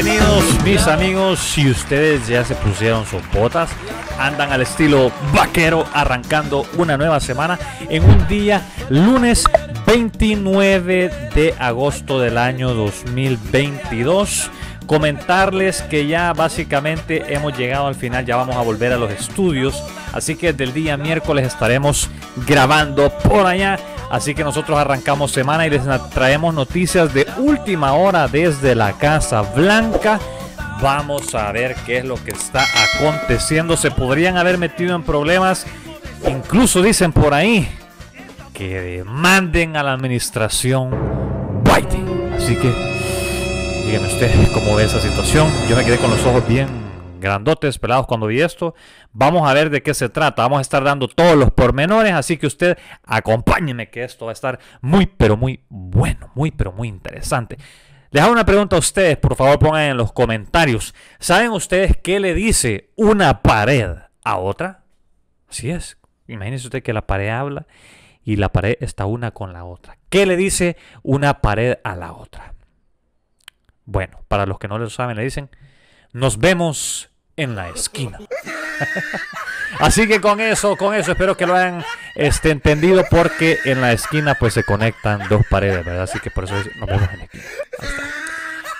Bienvenidos mis amigos, si ustedes ya se pusieron sus botas, andan al estilo vaquero arrancando una nueva semana en un día lunes 29 de agosto del año 2022 comentarles que ya básicamente hemos llegado al final, ya vamos a volver a los estudios, así que desde el día miércoles estaremos grabando por allá Así que nosotros arrancamos semana y les traemos noticias de última hora desde la Casa Blanca. Vamos a ver qué es lo que está aconteciendo. Se podrían haber metido en problemas. Incluso dicen por ahí que demanden a la administración Biden. Así que díganme ustedes cómo ve esa situación. Yo me quedé con los ojos bien grandotes, pelados, cuando vi esto. Vamos a ver de qué se trata. Vamos a estar dando todos los pormenores, así que usted acompáñeme que esto va a estar muy, pero muy bueno, muy, pero muy interesante. le hago una pregunta a ustedes, por favor pongan en los comentarios. ¿Saben ustedes qué le dice una pared a otra? Así es. Imagínense usted que la pared habla y la pared está una con la otra. ¿Qué le dice una pared a la otra? Bueno, para los que no lo saben, le dicen nos vemos en la esquina. Así que con eso, con eso espero que lo hayan este, entendido porque en la esquina pues se conectan dos paredes, ¿verdad? Así que por eso nos vemos en la esquina.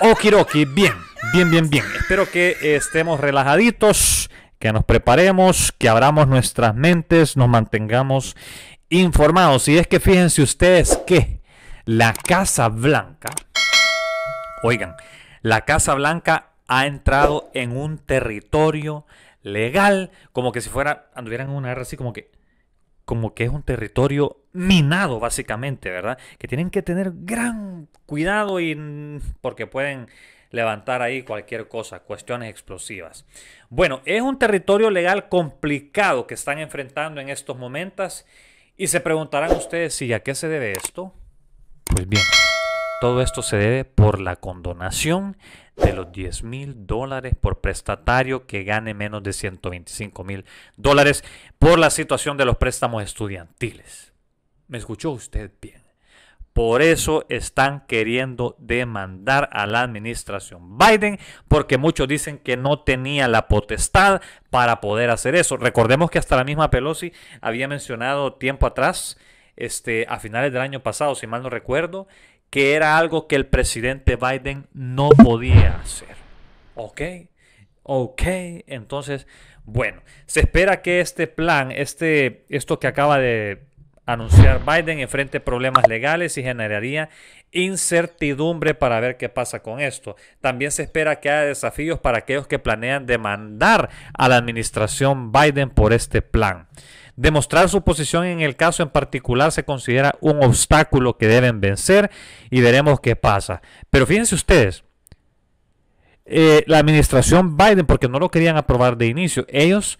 Okiroki, bien, bien, bien, bien. Espero que estemos relajaditos, que nos preparemos, que abramos nuestras mentes, nos mantengamos informados. Y es que fíjense ustedes que la Casa Blanca, oigan, la Casa Blanca ha entrado en un territorio legal, como que si fuera, anduvieran en una guerra así como que, como que es un territorio minado básicamente, ¿verdad? Que tienen que tener gran cuidado y mm, porque pueden levantar ahí cualquier cosa, cuestiones explosivas. Bueno, es un territorio legal complicado que están enfrentando en estos momentos y se preguntarán ustedes si a qué se debe esto. Pues bien. Todo esto se debe por la condonación de los 10 mil dólares por prestatario que gane menos de 125 mil dólares por la situación de los préstamos estudiantiles. ¿Me escuchó usted bien? Por eso están queriendo demandar a la administración Biden, porque muchos dicen que no tenía la potestad para poder hacer eso. Recordemos que hasta la misma Pelosi había mencionado tiempo atrás, este, a finales del año pasado, si mal no recuerdo, que era algo que el presidente Biden no podía hacer. ¿Ok? Ok, entonces, bueno, se espera que este plan, este, esto que acaba de anunciar Biden, enfrente problemas legales y generaría incertidumbre para ver qué pasa con esto. También se espera que haya desafíos para aquellos que planean demandar a la administración Biden por este plan. Demostrar su posición en el caso en particular se considera un obstáculo que deben vencer y veremos qué pasa. Pero fíjense ustedes, eh, la administración Biden, porque no lo querían aprobar de inicio, ellos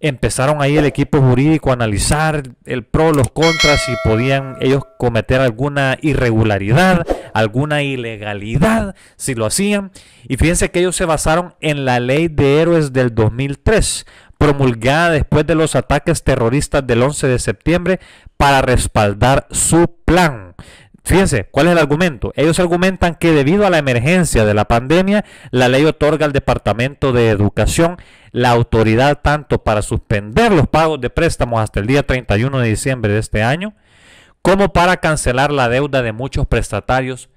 empezaron ahí el equipo jurídico a analizar el pro, los contras, si podían ellos cometer alguna irregularidad, alguna ilegalidad, si lo hacían. Y fíjense que ellos se basaron en la ley de héroes del 2003, promulgada después de los ataques terroristas del 11 de septiembre, para respaldar su plan. Fíjense, ¿cuál es el argumento? Ellos argumentan que debido a la emergencia de la pandemia, la ley otorga al Departamento de Educación la autoridad tanto para suspender los pagos de préstamos hasta el día 31 de diciembre de este año, como para cancelar la deuda de muchos prestatarios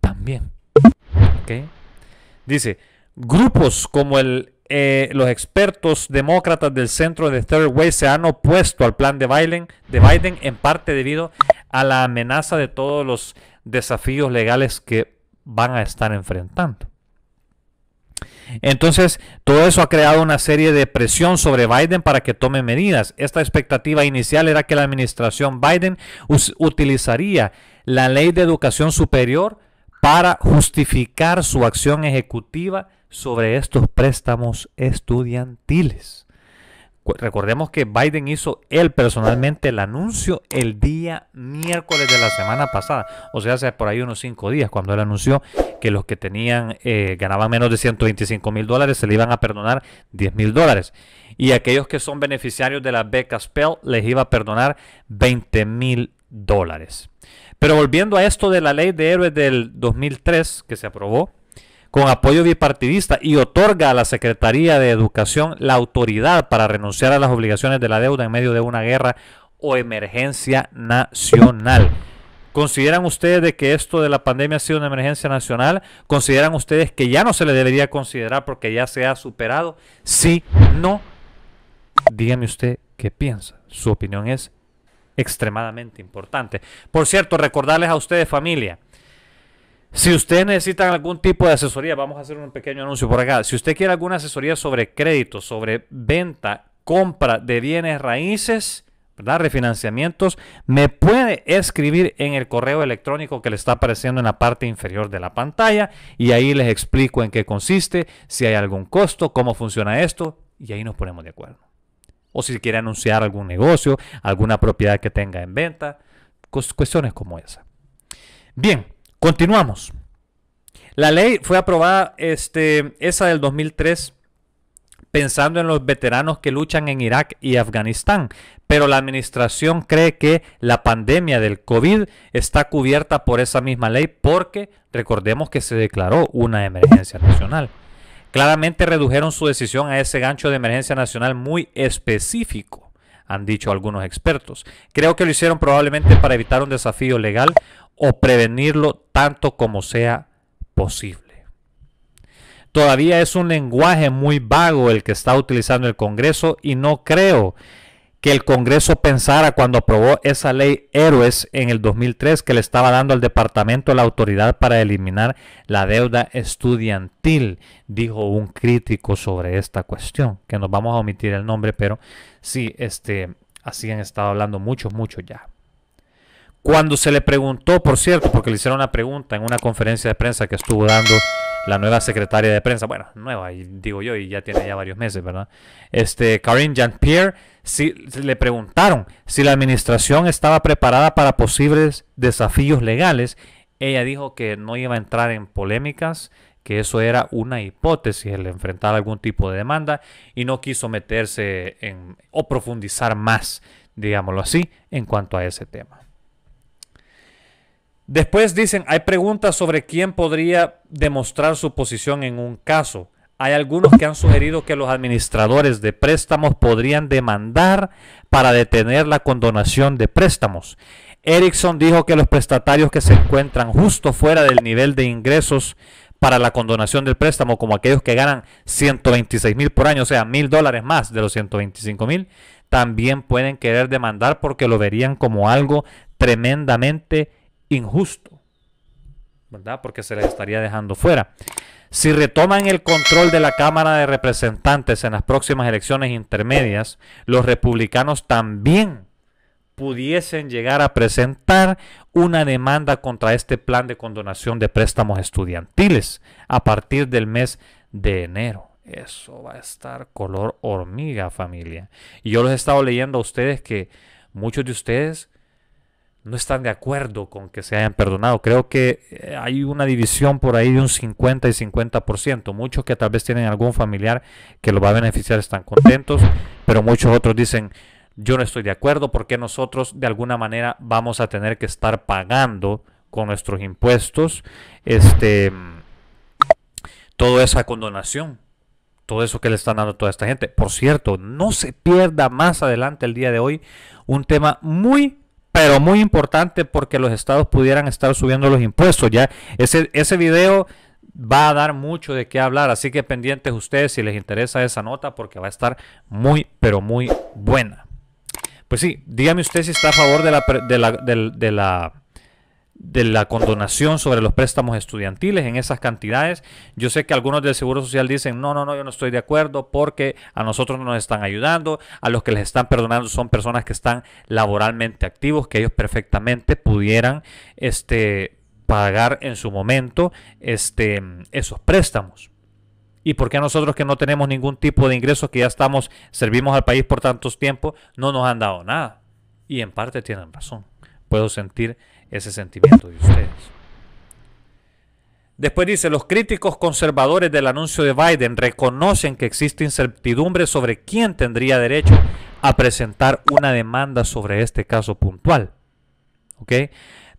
también. Dice, grupos como el, eh, los expertos demócratas del centro de Third Way se han opuesto al plan de Biden, de Biden en parte debido a la amenaza de todos los desafíos legales que van a estar enfrentando. Entonces, todo eso ha creado una serie de presión sobre Biden para que tome medidas. Esta expectativa inicial era que la administración Biden utilizaría la ley de educación superior para justificar su acción ejecutiva sobre estos préstamos estudiantiles. Recordemos que Biden hizo él personalmente el anuncio el día miércoles de la semana pasada, o sea, hace por ahí unos cinco días, cuando él anunció que los que tenían, eh, ganaban menos de 125 mil dólares, se le iban a perdonar 10 mil dólares. Y aquellos que son beneficiarios de la beca Spell les iba a perdonar 20 mil dólares. Pero volviendo a esto de la ley de héroes del 2003 que se aprobó, con apoyo bipartidista y otorga a la Secretaría de Educación la autoridad para renunciar a las obligaciones de la deuda en medio de una guerra o emergencia nacional. ¿Consideran ustedes que esto de la pandemia ha sido una emergencia nacional? ¿Consideran ustedes que ya no se le debería considerar porque ya se ha superado? Si no, dígame usted qué piensa. Su opinión es extremadamente importante. Por cierto, recordarles a ustedes familia, si ustedes necesitan algún tipo de asesoría, vamos a hacer un pequeño anuncio por acá. Si usted quiere alguna asesoría sobre crédito, sobre venta, compra de bienes raíces, ¿verdad? refinanciamientos, me puede escribir en el correo electrónico que le está apareciendo en la parte inferior de la pantalla y ahí les explico en qué consiste, si hay algún costo, cómo funciona esto y ahí nos ponemos de acuerdo. O si quiere anunciar algún negocio, alguna propiedad que tenga en venta, cuestiones como esa. Bien, Continuamos. La ley fue aprobada, este, esa del 2003, pensando en los veteranos que luchan en Irak y Afganistán, pero la administración cree que la pandemia del COVID está cubierta por esa misma ley porque recordemos que se declaró una emergencia nacional. Claramente redujeron su decisión a ese gancho de emergencia nacional muy específico, han dicho algunos expertos. Creo que lo hicieron probablemente para evitar un desafío legal o prevenirlo tanto como sea posible. Todavía es un lenguaje muy vago el que está utilizando el Congreso y no creo que el Congreso pensara cuando aprobó esa ley héroes en el 2003 que le estaba dando al departamento la autoridad para eliminar la deuda estudiantil, dijo un crítico sobre esta cuestión, que nos vamos a omitir el nombre, pero sí, este, así han estado hablando muchos, muchos ya. Cuando se le preguntó, por cierto, porque le hicieron una pregunta en una conferencia de prensa que estuvo dando la nueva secretaria de prensa, bueno, nueva, digo yo, y ya tiene ya varios meses, ¿verdad? Este, Karine Jean-Pierre, si, le preguntaron si la administración estaba preparada para posibles desafíos legales. Ella dijo que no iba a entrar en polémicas, que eso era una hipótesis, el enfrentar algún tipo de demanda, y no quiso meterse en, o profundizar más, digámoslo así, en cuanto a ese tema. Después dicen, hay preguntas sobre quién podría demostrar su posición en un caso. Hay algunos que han sugerido que los administradores de préstamos podrían demandar para detener la condonación de préstamos. Erickson dijo que los prestatarios que se encuentran justo fuera del nivel de ingresos para la condonación del préstamo, como aquellos que ganan 126 mil por año, o sea, mil dólares más de los 125 mil, también pueden querer demandar porque lo verían como algo tremendamente injusto, ¿verdad? Porque se les estaría dejando fuera. Si retoman el control de la Cámara de Representantes en las próximas elecciones intermedias, los republicanos también pudiesen llegar a presentar una demanda contra este plan de condonación de préstamos estudiantiles a partir del mes de enero. Eso va a estar color hormiga familia. Y yo los he estado leyendo a ustedes que muchos de ustedes no están de acuerdo con que se hayan perdonado. Creo que eh, hay una división por ahí de un 50 y 50%. Muchos que tal vez tienen algún familiar que lo va a beneficiar están contentos, pero muchos otros dicen, yo no estoy de acuerdo porque nosotros de alguna manera vamos a tener que estar pagando con nuestros impuestos este, toda esa condonación. Todo eso que le están dando toda esta gente. Por cierto, no se pierda más adelante el día de hoy un tema muy pero muy importante porque los estados pudieran estar subiendo los impuestos. Ya ese, ese video va a dar mucho de qué hablar, así que pendientes ustedes si les interesa esa nota porque va a estar muy, pero muy buena. Pues sí, dígame usted si está a favor de la, de la, de, de la de la condonación sobre los préstamos estudiantiles en esas cantidades. Yo sé que algunos del Seguro Social dicen, no, no, no, yo no estoy de acuerdo porque a nosotros no nos están ayudando, a los que les están perdonando son personas que están laboralmente activos, que ellos perfectamente pudieran este, pagar en su momento este, esos préstamos. ¿Y porque a nosotros que no tenemos ningún tipo de ingresos, que ya estamos, servimos al país por tantos tiempos, no nos han dado nada? Y en parte tienen razón. Puedo sentir ese sentimiento de ustedes. Después dice, los críticos conservadores del anuncio de Biden reconocen que existe incertidumbre sobre quién tendría derecho a presentar una demanda sobre este caso puntual.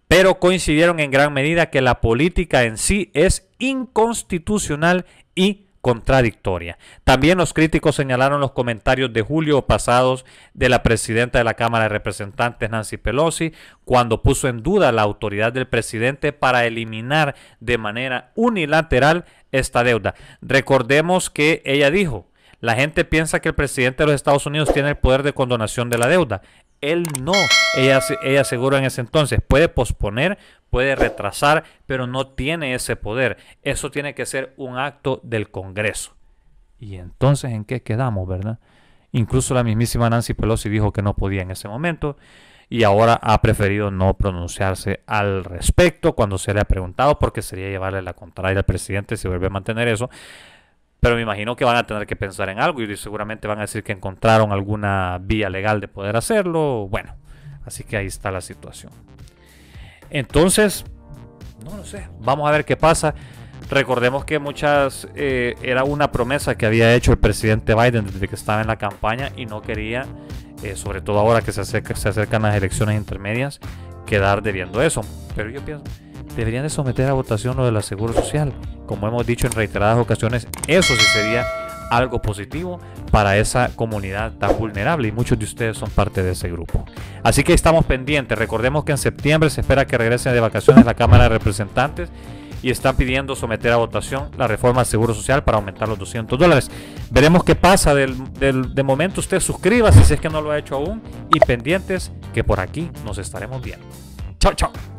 Pero coincidieron en gran medida que la política en sí es inconstitucional y contradictoria. También los críticos señalaron los comentarios de julio pasados de la presidenta de la Cámara de Representantes, Nancy Pelosi, cuando puso en duda la autoridad del presidente para eliminar de manera unilateral esta deuda. Recordemos que ella dijo, la gente piensa que el presidente de los Estados Unidos tiene el poder de condonación de la deuda. Él no. Ella, ella asegura en ese entonces, puede posponer, puede retrasar, pero no tiene ese poder. Eso tiene que ser un acto del Congreso. Y entonces, ¿en qué quedamos, verdad? Incluso la mismísima Nancy Pelosi dijo que no podía en ese momento y ahora ha preferido no pronunciarse al respecto cuando se le ha preguntado porque sería llevarle la contraria al presidente si vuelve a mantener eso. Pero me imagino que van a tener que pensar en algo y seguramente van a decir que encontraron alguna vía legal de poder hacerlo. Bueno, así que ahí está la situación. Entonces, no lo sé, vamos a ver qué pasa. Recordemos que muchas eh, era una promesa que había hecho el presidente Biden desde que estaba en la campaña y no quería, eh, sobre todo ahora que se, acercan las elecciones intermedias, quedar debiendo eso. Pero yo pienso, deberían de someter a votación lo del seguro social como hemos dicho en reiteradas ocasiones, eso sí sería algo positivo para esa comunidad tan vulnerable y muchos de ustedes son parte de ese grupo. Así que estamos pendientes. Recordemos que en septiembre se espera que regresen de vacaciones la Cámara de Representantes y están pidiendo someter a votación la reforma al Seguro Social para aumentar los 200 dólares. Veremos qué pasa. Del, de momento usted suscriba si es que no lo ha hecho aún y pendientes que por aquí nos estaremos viendo. Chao, chao.